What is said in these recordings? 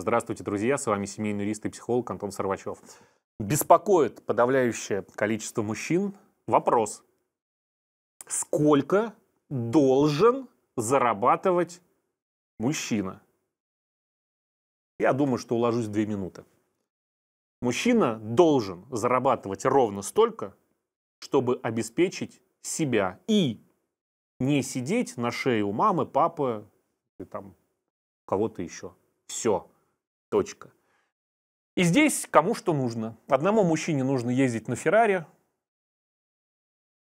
Здравствуйте, друзья, с вами семейный юрист и психолог Антон Сарвачев. Беспокоит подавляющее количество мужчин вопрос, сколько должен зарабатывать мужчина? Я думаю, что уложусь в две минуты. Мужчина должен зарабатывать ровно столько, чтобы обеспечить себя и не сидеть на шее у мамы, папы и там кого-то еще. Все. Точка. И здесь кому что нужно. Одному мужчине нужно ездить на Феррари,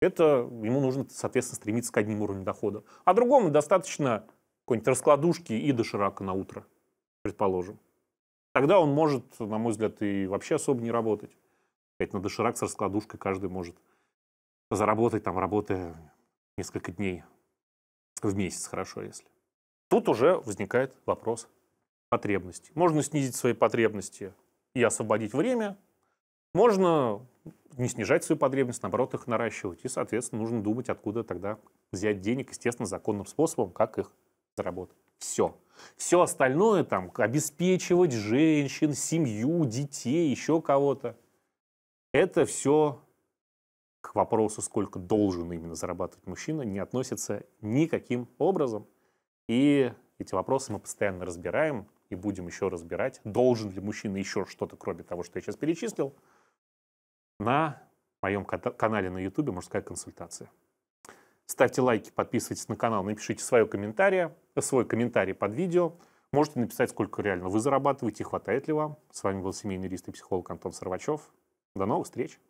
это ему нужно, соответственно, стремиться к одним уровням дохода. А другому достаточно какой-нибудь раскладушки и доширака на утро, предположим. Тогда он может, на мой взгляд, и вообще особо не работать. Ведь на доширак с раскладушкой каждый может заработать, там, работая несколько дней в месяц, хорошо, если. Тут уже возникает вопрос потребности Можно снизить свои потребности и освободить время, можно не снижать свою потребность, наоборот, их наращивать. И, соответственно, нужно думать, откуда тогда взять денег, естественно, законным способом, как их заработать. Все. Все остальное там, обеспечивать женщин, семью, детей, еще кого-то. Это все к вопросу, сколько должен именно зарабатывать мужчина, не относится никаким образом. И эти вопросы мы постоянно разбираем, и будем еще разбирать, должен ли мужчина еще что-то, кроме того, что я сейчас перечислил, на моем канале на YouTube «Мужская консультация». Ставьте лайки, подписывайтесь на канал, напишите свое комментарий, свой комментарий под видео. Можете написать, сколько реально вы зарабатываете, хватает ли вам. С вами был семейный юрист и психолог Антон Сарвачев. До новых встреч!